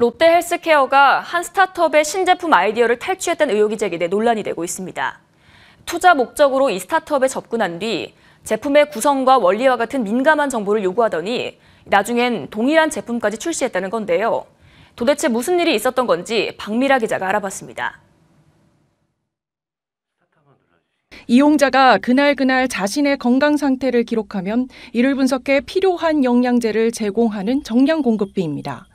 롯데 헬스케어가 한 스타트업의 신제품 아이디어를 탈취했던 의혹이 제기돼 논란이 되고 있습니다. 투자 목적으로 이 스타트업에 접근한 뒤 제품의 구성과 원리와 같은 민감한 정보를 요구하더니 나중엔 동일한 제품까지 출시했다는 건데요. 도대체 무슨 일이 있었던 건지 박미라 기자가 알아봤습니다. 이용자가 그날그날 그날 자신의 건강 상태를 기록하면 이를 분석해 필요한 영양제를 제공하는 정량 공급비입니다.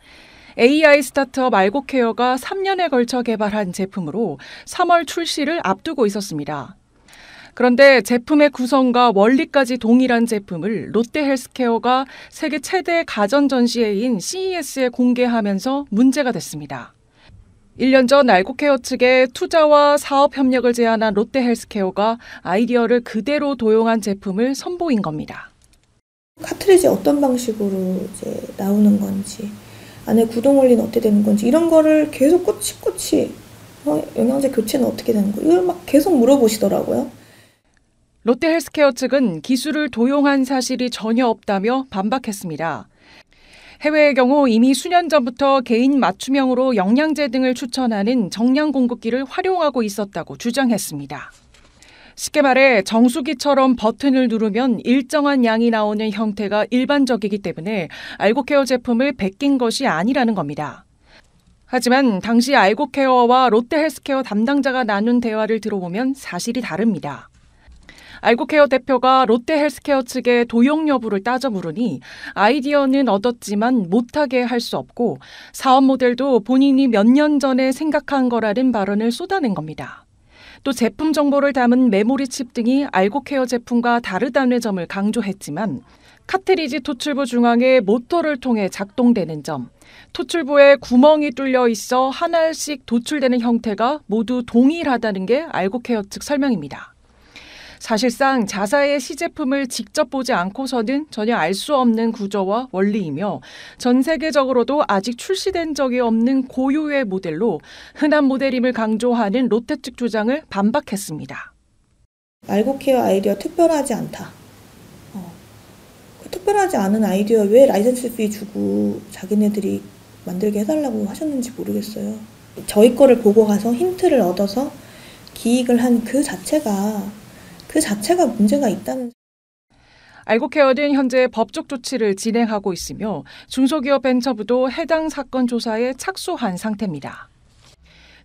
AI 스타트업 알고케어가 3년에 걸쳐 개발한 제품으로 3월 출시를 앞두고 있었습니다. 그런데 제품의 구성과 원리까지 동일한 제품을 롯데헬스케어가 세계 최대 가전 전시회인 CES에 공개하면서 문제가 됐습니다. 1년 전알고케어 측에 투자와 사업 협력을 제안한 롯데헬스케어가 아이디어를 그대로 도용한 제품을 선보인 겁니다. 카트리지 어떤 방식으로 이제 나오는 건지 안에 구동 원리는 어떻게 되는 건지 이런 거를 계속 꼬치꼬치 어, 영양제 교체는 어떻게 되는 거 이걸 막 계속 물어보시더라고요. 롯데헬스케어 측은 기술을 도용한 사실이 전혀 없다며 반박했습니다. 해외의 경우 이미 수년 전부터 개인 맞춤형으로 영양제 등을 추천하는 정량 공급기를 활용하고 있었다고 주장했습니다. 쉽게 말해 정수기처럼 버튼을 누르면 일정한 양이 나오는 형태가 일반적이기 때문에 알고케어 제품을 베낀 것이 아니라는 겁니다. 하지만 당시 알고케어와 롯데헬스케어 담당자가 나눈 대화를 들어보면 사실이 다릅니다. 알고케어 대표가 롯데헬스케어 측의 도용 여부를 따져 물으니 아이디어는 얻었지만 못하게 할 수 없고 사업 모델도 본인이 몇 년 전에 생각한 거라는 발언을 쏟아낸 겁니다. 또 제품 정보를 담은 메모리 칩 등이 알고케어 제품과 다르다는 점을 강조했지만 카트리지 토출부 중앙에 모터를 통해 작동되는 점, 토출부에 구멍이 뚫려 있어 하나씩 도출되는 형태가 모두 동일하다는 게 알고케어 측 설명입니다. 사실상 자사의 시제품을 직접 보지 않고서는 전혀 알 수 없는 구조와 원리이며 전 세계적으로도 아직 출시된 적이 없는 고유의 모델로 흔한 모델임을 강조하는 롯데 측 주장을 반박했습니다. 알고케어 아이디어 특별하지 않다. 어. 그 특별하지 않은 아이디어 왜 라이선스 비 주고 자기네들이 만들게 해달라고 하셨는지 모르겠어요. 저희 거를 보고 가서 힌트를 얻어서 기익을 한 그 자체가 그 자체가 문제가 있다는 알고케어는 현재 법적 조치를 진행하고 있으며 중소기업 벤처부도 해당 사건 조사에 착수한 상태입니다.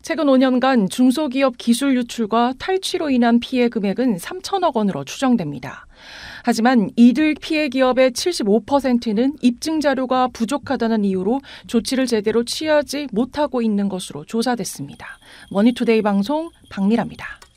최근 5년간 중소기업 기술 유출과 탈취로 인한 피해 금액은 3천억 원으로 추정됩니다. 하지만 이들 피해 기업의 75%는 입증 자료가 부족하다는 이유로 조치를 제대로 취하지 못하고 있는 것으로 조사됐습니다. 머니투데이 방송 박미라입니다.